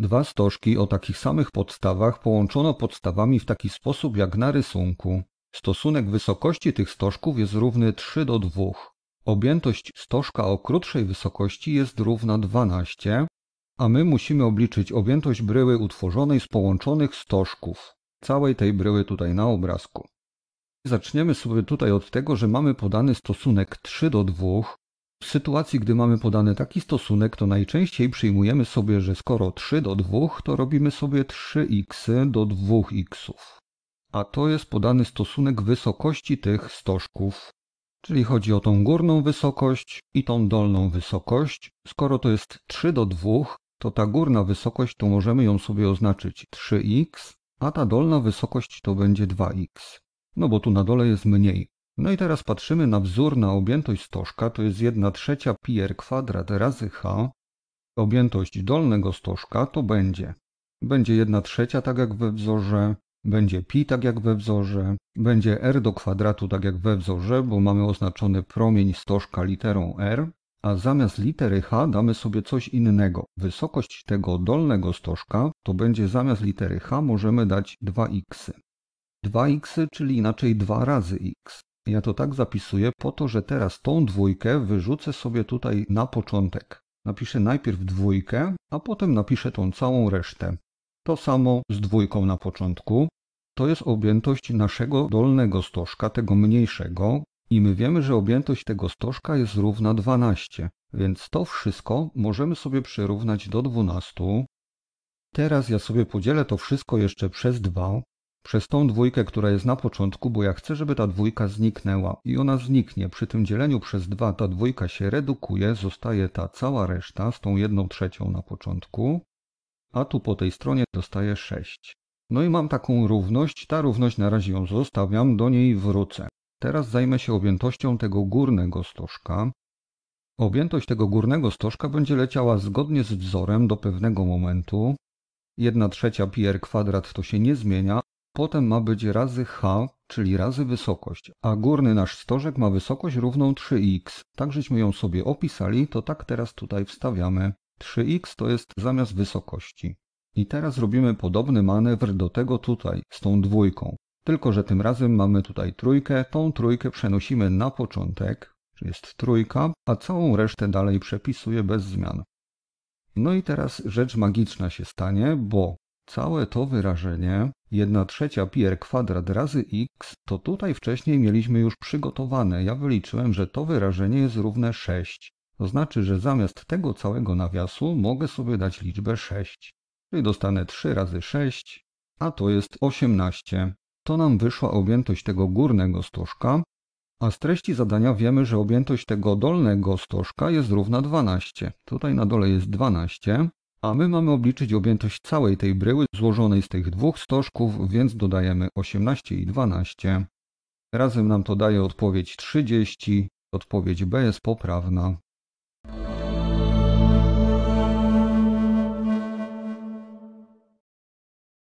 Dwa stożki o takich samych podstawach połączono podstawami w taki sposób jak na rysunku. Stosunek wysokości tych stożków jest równy 3 do 2. Objętość stożka o krótszej wysokości jest równa 12, a my musimy obliczyć objętość bryły utworzonej z połączonych stożków, całej tej bryły tutaj na obrazku. Zaczniemy sobie tutaj od tego, że mamy podany stosunek 3 do 2, w sytuacji, gdy mamy podany taki stosunek, to najczęściej przyjmujemy sobie, że skoro 3 do 2, to robimy sobie 3x do 2x. A to jest podany stosunek wysokości tych stożków. Czyli chodzi o tą górną wysokość i tą dolną wysokość. Skoro to jest 3 do 2, to ta górna wysokość to możemy ją sobie oznaczyć 3x, a ta dolna wysokość to będzie 2x. No bo tu na dole jest mniej. No i teraz patrzymy na wzór na objętość stożka, to jest 1 trzecia pi r kwadrat razy h. Objętość dolnego stożka to będzie. Będzie 1 trzecia tak jak we wzorze, będzie pi tak jak we wzorze, będzie r do kwadratu tak jak we wzorze, bo mamy oznaczony promień stożka literą r, a zamiast litery h damy sobie coś innego. Wysokość tego dolnego stożka to będzie zamiast litery h możemy dać 2x. 2x, czyli inaczej 2 razy x. Ja to tak zapisuję po to, że teraz tą dwójkę wyrzucę sobie tutaj na początek. Napiszę najpierw dwójkę, a potem napiszę tą całą resztę. To samo z dwójką na początku. To jest objętość naszego dolnego stożka, tego mniejszego, i my wiemy, że objętość tego stożka jest równa 12, więc to wszystko możemy sobie przyrównać do 12. Teraz ja sobie podzielę to wszystko jeszcze przez 2, przez tą dwójkę, która jest na początku, bo ja chcę, żeby ta dwójka zniknęła i ona zniknie. Przy tym dzieleniu przez dwa ta dwójka się redukuje, zostaje ta cała reszta z tą jedną trzecią na początku, a tu po tej stronie dostaje 6. No i mam taką równość, ta równość na razie ją zostawiam, do niej wrócę. Teraz zajmę się objętością tego górnego stożka. Objętość tego górnego stożka będzie leciała zgodnie z wzorem do pewnego momentu. 1 trzecia pi r kwadrat to się nie zmienia, potem ma być razy h, czyli razy wysokość, a górny nasz stożek ma wysokość równą 3x. Tak żeśmy ją sobie opisali, to tak teraz tutaj wstawiamy. 3x to jest zamiast wysokości. I teraz robimy podobny manewr do tego tutaj, z tą dwójką. Tylko, że tym razem mamy tutaj trójkę, tą trójkę przenosimy na początek, czyli jest trójka, a całą resztę dalej przepisuję bez zmian. No i teraz rzecz magiczna się stanie, bo całe to wyrażenie 1 trzecia pi r kwadrat razy x, to tutaj wcześniej mieliśmy już przygotowane. Ja wyliczyłem, że to wyrażenie jest równe 6. To znaczy, że zamiast tego całego nawiasu mogę sobie dać liczbę 6. Czyli dostanę 3 razy 6, a to jest 18. To nam wyszła objętość tego górnego stożka, a z treści zadania wiemy, że objętość tego dolnego stożka jest równa 12. Tutaj na dole jest 12, a my mamy obliczyć objętość całej tej bryły złożonej z tych dwóch stożków, więc dodajemy 18 i 12. Razem nam to daje odpowiedź 30. Odpowiedź B jest poprawna.